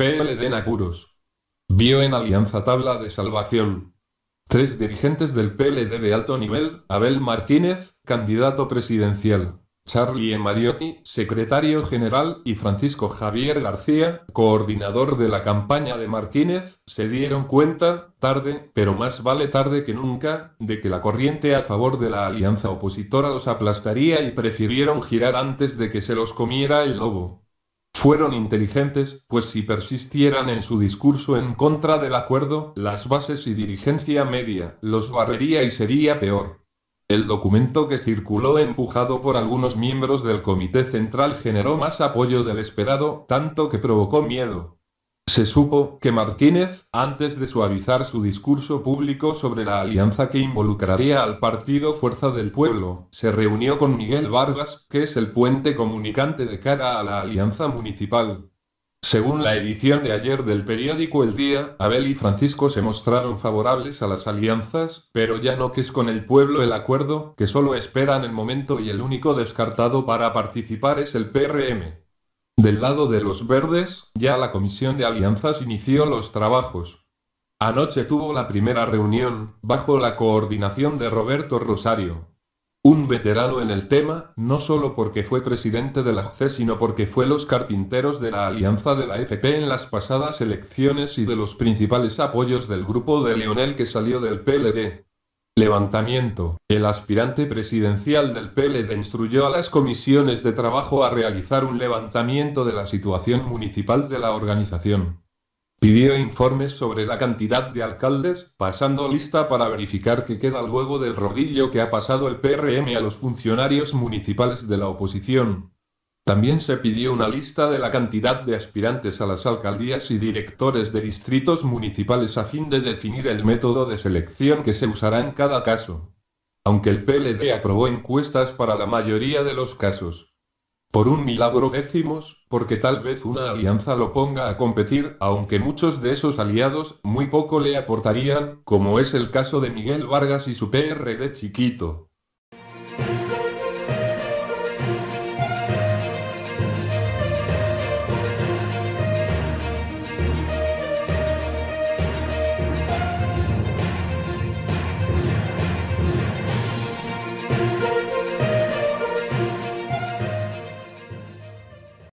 PLD en Vio en Alianza Tabla de Salvación. Tres dirigentes del PLD de alto nivel, Abel Martínez, candidato presidencial, Charlie Mariotti, secretario general, y Francisco Javier García, coordinador de la campaña de Martínez, se dieron cuenta, tarde, pero más vale tarde que nunca, de que la corriente a favor de la alianza opositora los aplastaría y prefirieron girar antes de que se los comiera el lobo. Fueron inteligentes, pues si persistieran en su discurso en contra del acuerdo, las bases y dirigencia media, los barrería y sería peor. El documento que circuló empujado por algunos miembros del Comité Central generó más apoyo del esperado, tanto que provocó miedo, se supo que Martínez, antes de suavizar su discurso público sobre la alianza que involucraría al partido Fuerza del Pueblo, se reunió con Miguel Vargas, que es el puente comunicante de cara a la alianza municipal. Según la edición de ayer del periódico El Día, Abel y Francisco se mostraron favorables a las alianzas, pero ya no que es con el pueblo el acuerdo, que solo esperan el momento y el único descartado para participar es el PRM. Del lado de los verdes, ya la Comisión de Alianzas inició los trabajos. Anoche tuvo la primera reunión, bajo la coordinación de Roberto Rosario. Un veterano en el tema, no solo porque fue presidente de la JC, sino porque fue los carpinteros de la alianza de la FP en las pasadas elecciones y de los principales apoyos del grupo de Leonel que salió del PLD. Levantamiento. El aspirante presidencial del PLD instruyó a las comisiones de trabajo a realizar un levantamiento de la situación municipal de la organización. Pidió informes sobre la cantidad de alcaldes, pasando lista para verificar que queda luego del rodillo que ha pasado el PRM a los funcionarios municipales de la oposición, también se pidió una lista de la cantidad de aspirantes a las alcaldías y directores de distritos municipales a fin de definir el método de selección que se usará en cada caso. Aunque el PLD aprobó encuestas para la mayoría de los casos. Por un milagro décimos, porque tal vez una alianza lo ponga a competir, aunque muchos de esos aliados muy poco le aportarían, como es el caso de Miguel Vargas y su PRD chiquito.